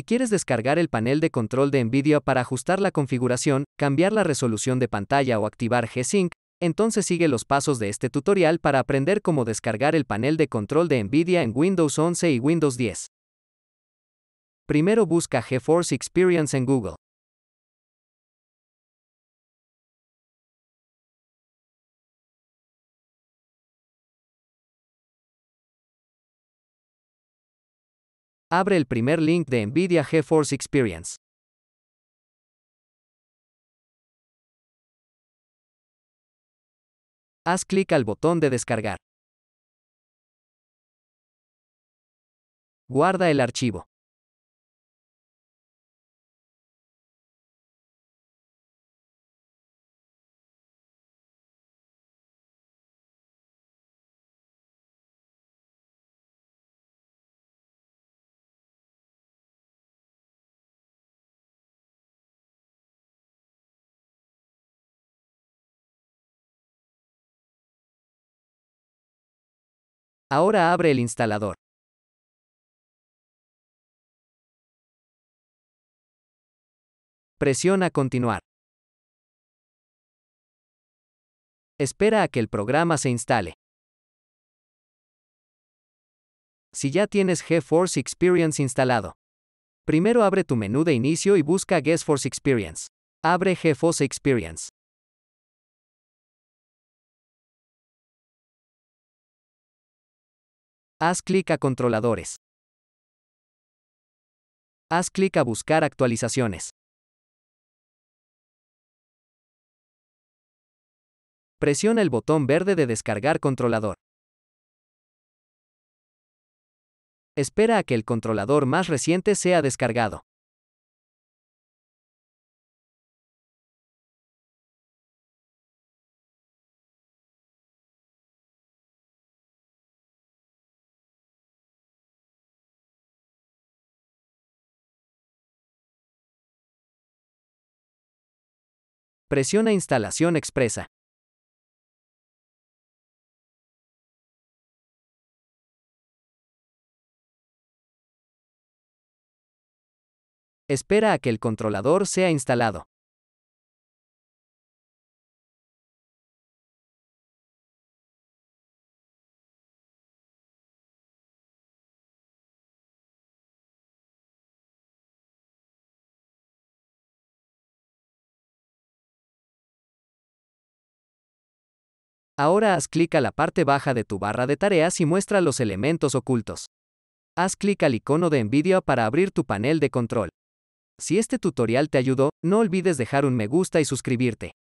Si quieres descargar el panel de control de NVIDIA para ajustar la configuración, cambiar la resolución de pantalla o activar G-Sync, entonces sigue los pasos de este tutorial para aprender cómo descargar el panel de control de NVIDIA en Windows 11 y Windows 10. Primero busca GeForce Experience en Google. Abre el primer link de NVIDIA GeForce Experience. Haz clic al botón de descargar. Guarda el archivo. Ahora abre el instalador. Presiona Continuar. Espera a que el programa se instale. Si ya tienes GeForce Experience instalado, primero abre tu menú de inicio y busca GeForce Experience. Abre GeForce Experience. Haz clic a Controladores. Haz clic a Buscar actualizaciones. Presiona el botón verde de Descargar controlador. Espera a que el controlador más reciente sea descargado. Presiona instalación expresa. Espera a que el controlador sea instalado. Ahora haz clic a la parte baja de tu barra de tareas y muestra los elementos ocultos. Haz clic al icono de NVIDIA para abrir tu panel de control. Si este tutorial te ayudó, no olvides dejar un me gusta y suscribirte.